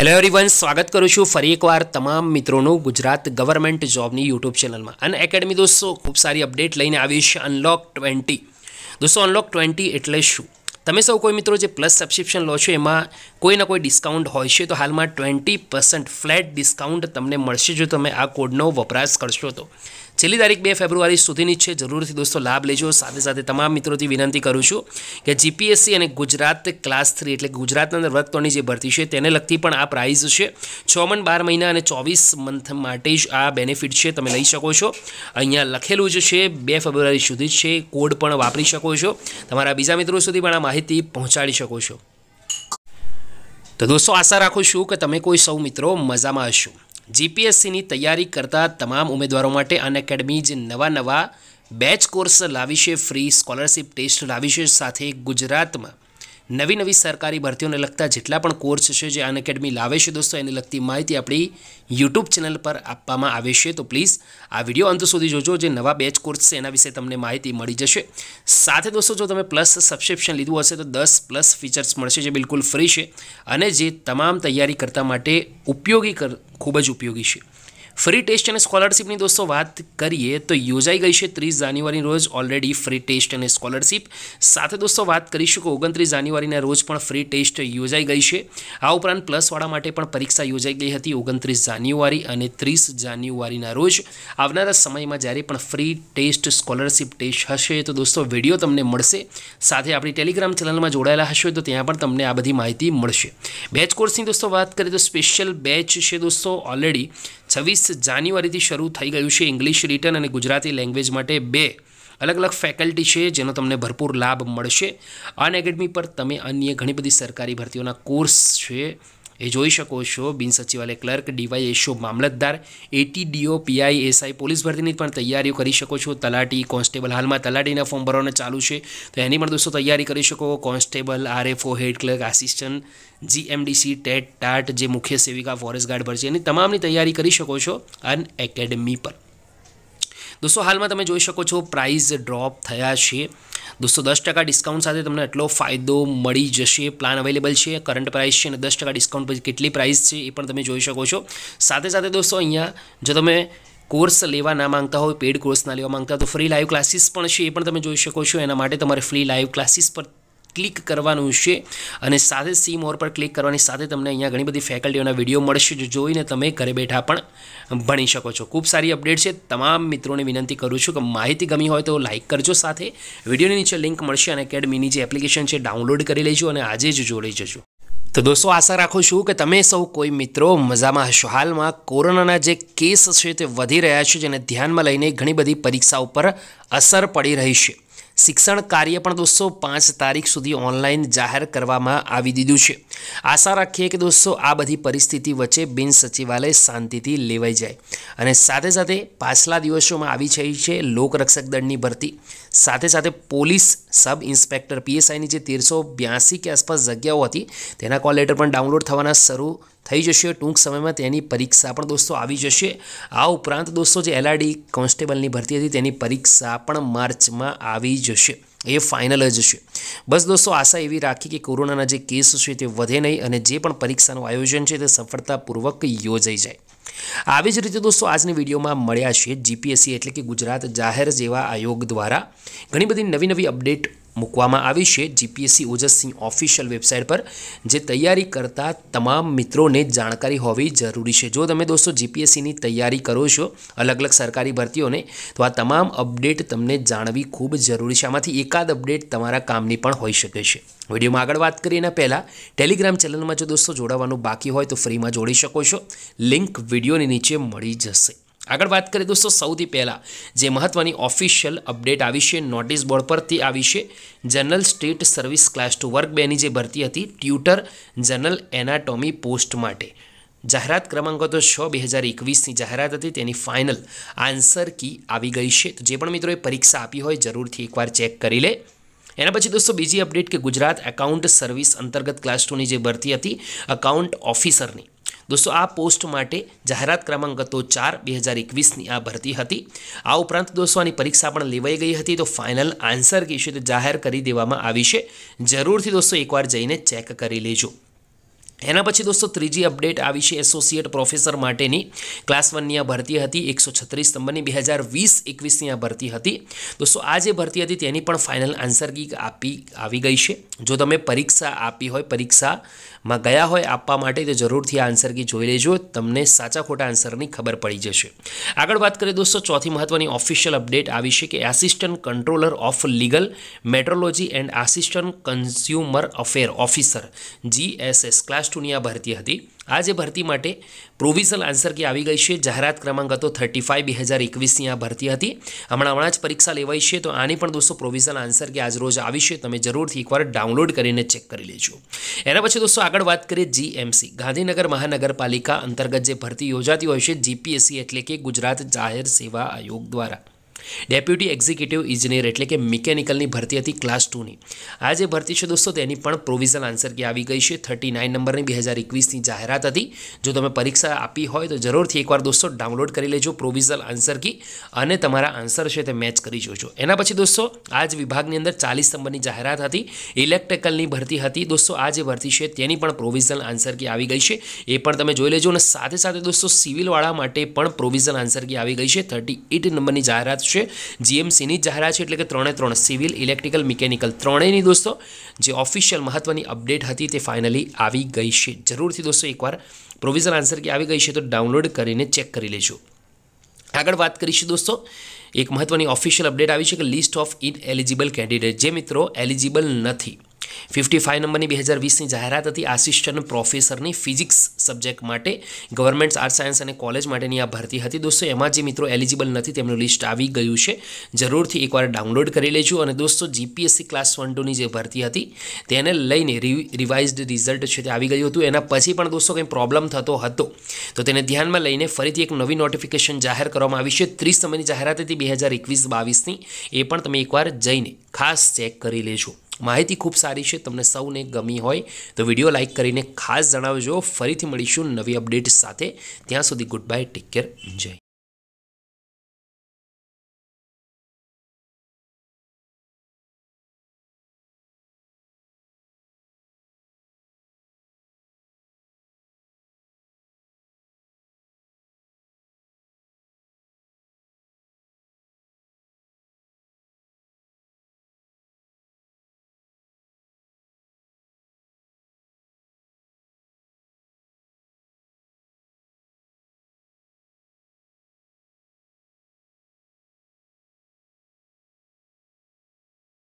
hello everyone સ્વાગત કરું છું ફરી એકવાર તમામ મિત્રોનું ગુજરાત ગવર્મેન્ટ જોબની યુટ્યુબ ચેનલમાં અને એકેડમી દોસ્તો ખૂબ સારી અપડેટ લઈને આવી છે અનલોક ટ્વેન્ટી દોસ્તો અનલોક ટ્વેન્ટી એટલે શું તમે સૌ કોઈ મિત્રો જે પ્લસ સબસ્ક્રિપ્શન લો છો એમાં ના કોઈ ડિસ્કાઉન્ટ હોય છે તો હાલમાં ટ્વેન્ટી ફ્લેટ ડિસ્કાઉન્ટ તમને મળશે જો તમે આ કોડનો વપરાશ કરશો તો છેલ્લી તારીખ બે ફેબ્રુઆરી સુધીની છે જરૂરથી દોસ્તો લાભ લેજો સાથે સાથે તમામ મિત્રોથી વિનંતી કરું છું કે જીપીએસસી અને ગુજરાત ક્લાસ થ્રી એટલે ગુજરાતના અંદર વર્ગતોની જે ભરતી છે તેને લગતી પણ આ પ્રાઇઝ છે છ મન બાર મહિના અને ચોવીસ મંથ માટે જ આ બેનિફિટ છે તમે લઈ શકો છો અહીંયા લખેલું જ છે બે ફેબ્રુઆરી સુધી છે કોડ પણ વાપરી શકો છો તમારા બીજા મિત્રો સુધી પણ આ માહિતી પહોંચાડી શકો છો તો દોસ્તો આશા રાખું છું કે તમે કોઈ સૌ મિત્રો મજામાં હશો જીપીએસસીની તૈયારી કરતા તમામ ઉમેદવારો માટે અન જે નવા નવા બેચ કોર્સ લાવી છે ફ્રી સ્કોલરશિપ ટેસ્ટ લાવી છે સાથે ગુજરાતમાં નવી નવી સરકારી ભરતીઓને લગતા જેટલા પણ કોર્સ છે જે અન એકેડમી લાવે છે દોસ્તો એને લગતી માહિતી આપણી યુટ્યુબ ચેનલ પર આપવામાં આવે છે તો પ્લીઝ આ વિડીયો અંત સુધી જોજો જે નવા બેચ કોર્સ છે એના વિશે તમને માહિતી મળી જશે સાથે દોસ્તો જો તમે પ્લસ સબસ્ક્રિપ્શન લીધું હશે તો દસ પ્લસ ફીચર્સ મળશે જે બિલકુલ ફ્રી છે અને જે તમામ તૈયારી કરતા માટે ઉપયોગી કર ખૂબ જ ઉપયોગી છે ફ્રી ટેસ્ટ અને સ્કોલરશિપની દોસ્તો વાત કરીએ તો યોજાઈ ગઈ છે ત્રીસ જાન્યુઆરી રોજ ઓલરેડી ફ્રી ટેસ્ટ અને સ્કોલરશીપ સાથે દોસ્તો વાત કરીશું કે ઓગણત્રીસ જાન્યુઆરીના રોજ પણ ફ્રી ટેસ્ટ યોજાઈ ગઈ છે આ ઉપરાંત પ્લસવાળા માટે પણ પરીક્ષા યોજાઈ ગઈ હતી ઓગણત્રીસ જાન્યુઆરી અને ત્રીસ જાન્યુઆરીના રોજ આવનારા સમયમાં જ્યારે પણ ફ્રી ટેસ્ટ સ્કોલરશિપ ટેસ્ટ હશે તો દોસ્તો વિડીયો તમને મળશે સાથે આપણી ટેલિગ્રામ ચેનલમાં જોડાયેલા હશે તો ત્યાં પણ તમને આ બધી માહિતી મળશે બેચ કોર્સની દોસ્તો વાત કરીએ તો સ્પેશિયલ બેચ છે દોસ્તો ઓલરેડી છવ્વીસ જાન્યુઆરીથી શરૂ થઈ ગયું છે ઇંગ્લિશ રિટર્ન અને ગુજરાતી લેંગ્વેજ માટે બે અલગ અલગ ફેકલ્ટી છે જેનો તમને ભરપૂર લાભ મળશે અન એકેડમી પર તમે અન્ય ઘણી બધી સરકારી ભરતીઓના કોર્સ છે એ જોઈ શકો છો બિન સચિવાલય ક્લર્ક ડીવાય એશો મામલતદાર એટીડીઓ પીઆઈ એસઆઈ પોલીસ ભરતીની પણ તૈયારીઓ કરી શકો છો તલાટી કોન્સ્ટેબલ હાલમાં તલાટીના ફોર્મ ભરવાનું ચાલુ છે તો એની પણ દોસ્તો તૈયારી કરી શકો constable RFO head clerk assistant GMDC TET TAT જે મુખ્ય સેવિકા ફોરેસ્ટ ગાર્ડ પર છે એની તમામની તૈયારી કરી શકો છો અન એકેડમી પર દોસ્તો હાલમાં તમે જોઈ શકો છો પ્રાઇઝ ડ્રોપ થયા છે દોસ્તો દસ ટકા ડિસ્કાઉન્ટ સાથે તમને એટલો ફાયદો મળી જશે પ્લાન અવેલેબલ છે કરંટ પ્રાઇસ છે અને દસ ટકા ડિસ્કાઉન્ટ પછી કેટલી પ્રાઇસ છે એ પણ તમે જોઈ શકો છો સાથે સાથે દોસ્તો અહીંયા જો તમે કોર્સ લેવા ના માંગતા હોય પેડ કોર્સ ના લેવા માંગતા તો ફ્રી લાઈવ ક્લાસીસ પણ છે એ પણ તમે જોઈ શકો છો એના માટે તમારે ફ્રી લાઈવ ક્લાસીસ પર ક્લિક કરવાનું છે અને સાથે સી મોર પર ક્લિક કરવાની સાથે તમને અહીંયા ઘણી બધી ફેકલ્ટીઓના વિડીયો મળશે જે જોઈને તમે ઘરે બેઠા પણ ભણી શકો છો ખૂબ સારી અપડેટ છે તમામ મિત્રોને વિનંતી કરું છું કે માહિતી ગમી હોય તો લાઇક કરજો સાથે વિડીયોની નીચે લિંક મળશે અને એકેડમીની જે એપ્લિકેશન છે ડાઉનલોડ કરી લેજો અને આજે જ જોડી જજો તો દોસ્તો આશા રાખું છું કે તમે સૌ કોઈ મિત્રો મજામાં હશો હાલમાં કોરોનાના જે કેસ છે તે વધી રહ્યા છે જેને ધ્યાનમાં લઈને ઘણી બધી પરીક્ષા ઉપર અસર પડી રહી છે શિક્ષણ કાર્ય પણ દોસ્તો પાંચ તારીખ સુધી ઓનલાઈન જાહેર કરવામાં આવી દીધું છે આશા રાખીએ કે દોસ્તો આ બધી પરિસ્થિતિ વચ્ચે બિન સચિવાલય શાંતિથી લેવાઈ જાય અને સાથે સાથે પાછલા દિવસોમાં આવી થઈ છે લોકરક્ષક દળની ભરતી સાથે સાથે પોલીસ સબ ઇન્સ્પેક્ટર પીએસઆઈની જે તેરસો બ્યાસી કે આસપાસ જગ્યાઓ હતી તેના કોલ લેટર પણ ડાઉનલોડ થવાના શરૂ થઈ જશે ટૂંક સમયમાં તેની પરીક્ષા પણ દોસ્તો આવી જશે આ ઉપરાંત દોસ્તો જે એલઆરડી કોન્સ્ટેબલની ભરતી હતી તેની પરીક્ષા પણ માર્ચમાં આવી જશે એ ફાઇનલ જ છે બસ દોસ્તો આશા એવી રાખી કે કોરોનાના જે કેસ છે તે વધે નહીં અને જે પણ પરીક્ષાનું આયોજન છે તે સફળતાપૂર્વક યોજાઈ જાય આવી જ રીતે દોસ્તો આજની વિડીયોમાં મળ્યા છે જીપીએસસી એટલે કે ગુજરાત જાહેર સેવા આયોગ દ્વારા ઘણી બધી નવી નવી અપડેટ મુખવા માં આવી છે GPSC ઓજસ સિંહ ઓફિશિયલ વેબસાઈટ પર જે તૈયારી કરતા તમામ મિત્રોને જાણકારી હોવી જરૂરી છે જો તમે દોસ્તો GPSC ની તૈયારી કરો છો અલગ અલગ સરકારી ભરતીઓને તો આ તમામ અપડેટ તમને જાણવી ખૂબ જરૂરી છે આમાંથી એકાદ અપડેટ તમારા કામની પણ થઈ શકે છે વિડિયોમાં આગળ વાત કરીએ ને પહેલા ટેલિગ્રામ ચેનલ માં જો દોસ્તો જોડાવાનું બાકી હોય તો ફ્રી માં જોડી શકો છો લિંક વિડિયો ની નીચે મળી જશે આગળ વાત કરીએ દોસ્તો સૌથી પહેલાં જે મહત્ત્વની ઓફિશિયલ અપડેટ આવી છે નોટિસ બોર્ડ પરથી આવી છે general state service class two વર્ક બેની જે ભરતી હતી ટ્યુટર જનરલ એનાટોમી પોસ્ટ માટે જાહેરાત ક્રમાંક તો છ બે હજાર એકવીસની જાહેરાત હતી તેની ફાઇનલ આન્સર કી આવી ગઈ છે તો જે પણ મિત્રોએ પરીક્ષા આપી હોય જરૂરથી એકવાર ચેક કરી લે એના પછી દોસ્તો બીજી અપડેટ કે ગુજરાત એકાઉન્ટ સર્વિસ અંતર્ગત ક્લાસ ટુની જે ભરતી હતી અકાઉન્ટ ઓફિસરની દોસ્તો આ પોસ્ટ માટે જાહેરાત ક્રમાંક તો ચાર બે હજાર એકવીસની આ ભરતી હતી આ ઉપરાંત દોસ્તો આની પરીક્ષા પણ લેવાઈ ગઈ હતી તો ફાઇનલ આન્સર કીશું તે જાહેર કરી દેવામાં આવી છે જરૂરથી દોસ્તો એકવાર જઈને ચેક કરી લેજો એના પછી દોસ્તો ત્રીજી અપડેટ આવી છે એસોસિએટ પ્રોફેસર માટેની ક્લાસ વનની આ ભરતી હતી એકસો છત્રીસ નંબરની બે હજાર વીસ એકવીસની આ ભરતી હતી દોસ્તો આ જે ભરતી હતી તેની પણ ફાઇનલ આન્સર ગીક આપી આવી ગઈ છે જો તમે પરીક્ષા આપી હોય પરીક્ષામાં ગયા હોય આપવા માટે તો જરૂરથી આ આન્સર કી જોઈ લેજો તમને સાચા ખોટા આન્સરની ખબર પડી જશે આગળ વાત કરીએ દોસ્તો ચોથી મહત્ત્વની ઓફિશિયલ અપડેટ આવી છે કે assistant controller of legal metrology and assistant consumer affair officer GSS class લાસ્ટની આ ભરતી હતી આજે ભરતી માટે પ્રોવિઝનલ આન્સર કે આવી ગઈ છે જાહેરાત ક્રમાંક હતો થર્ટી ફાઇવ બે હજાર એકવીસની આ ભરતી હતી હમણાં હમણાં જ પરીક્ષા લેવાઈ છે તો આની પણ દોસ્તો પ્રોવિઝનલ આન્સર કે આજરોજ આવી છે તમે જરૂરથી એકવાર ડાઉનલોડ કરીને ચેક કરી લેજો એના પછી દોસ્તો આગળ વાત કરીએ જીએમસી ગાંધીનગર મહાનગરપાલિકા અંતર્ગત જે ભરતી યોજાતી હોય છે જીપીએસસી એટલે કે ગુજરાત જાહેર સેવા આયોગ દ્વારા ડેપ્યુટી એક્ઝિક્યુટિવ ઇજનેર એટલે કે મિકેનિકલની ભરતી હતી ક્લાસ ટુની આ જે ભરતી છે દોસ્તો તેની પણ પ્રોવિઝનલ આન્સર કે આવી ગઈ છે થર્ટી નાઇન નંબરની બે હજાર એકવીસની જાહેરાત હતી જો તમે પરીક્ષા આપી હોય તો જરૂરથી એકવાર દોસ્તો ડાઉનલોડ કરી લેજો પ્રોવિઝનલ આન્સર કી અને તમારા આન્સર છે તે મેચ કરી જોજો એના પછી દોસ્તો આ જ વિભાગની અંદર ચાલીસ નંબરની જાહેરાત હતી ઇલેક્ટ્રિકલની ભરતી હતી દોસ્તો આ જે ભરતી છે તેની પણ પ્રોવિઝનલ આન્સર કી આવી ગઈ છે એ પણ તમે જોઈ લેજો અને સાથે સાથે દોસ્તો સિવિલવાળા માટે પણ પ્રોવિઝન આન્સર કી આવી ગઈ છે થર્ટી એઇટ નંબરની જાહેરાત છે જીએમસીની જાહેરાત છે એટલે કે ત્રણે ત્રણ સિવિલ ઇલેક્ટ્રિકલ મિકેનિકલ ત્રણેયની દોસ્તો જે ઓફિશિયલ મહત્ત્વની અપડેટ હતી તે ફાઇનલી આવી ગઈ છે જરૂરથી દોસ્તો એકવાર પ્રોવિઝન આન્સર કે આવી ગઈ છે તો ડાઉનલોડ કરીને ચેક કરી લેજો આગળ વાત કરીશું દોસ્તો એક મહત્વની ઓફિશિયલ અપડેટ આવી છે કે list of ineligible candidate જે મિત્રો એલિજિબલ નથી ફિફ્ટી ફાઇવ નંબરની બે હજાર વીસની જાહેરાત હતી આસિસ્ટન્ટ પ્રોફેસરની ફિઝિક્સ સબ્જેક્ટ માટે ગવર્મેન્ટ આર્ટ સાયન્સ અને કોલેજ માટેની આ ભરતી હતી દોસ્તો એમાં જે મિત્રો એલિજિબલ નથી તેમનું લિસ્ટ આવી ગયું છે જરૂરથી એકવાર ડાઉનલોડ કરી લેજો અને દોસ્તો જીપીએસસી ક્લાસ વન ટુની જે ભરતી હતી તેને લઈને રિવાઇઝડ રિઝલ્ટ છે તે આવી ગયું હતું એના પછી પણ દોસ્તો કંઈ પ્રોબ્લેમ થતો હતો તો તેને ધ્યાનમાં લઈને ફરીથી એક નવી નોટિફિકેશન જાહેર કરવામાં આવી છે ત્રીસ સમયની જાહેરાત હતી બે હજાર એકવીસ બાવીસની એ પણ તમે એકવાર જઈને ખાસ ચેક કરી લેજો માહિતી ખૂબ સારી છે તમને સૌને ગમી હોય તો વિડીયો લાઇક કરીને ખાસ જણાવજો ફરીથી મળીશું નવી અપડેટ સાથે ત્યાં સુધી ગુડ બાય ટેક કેર જય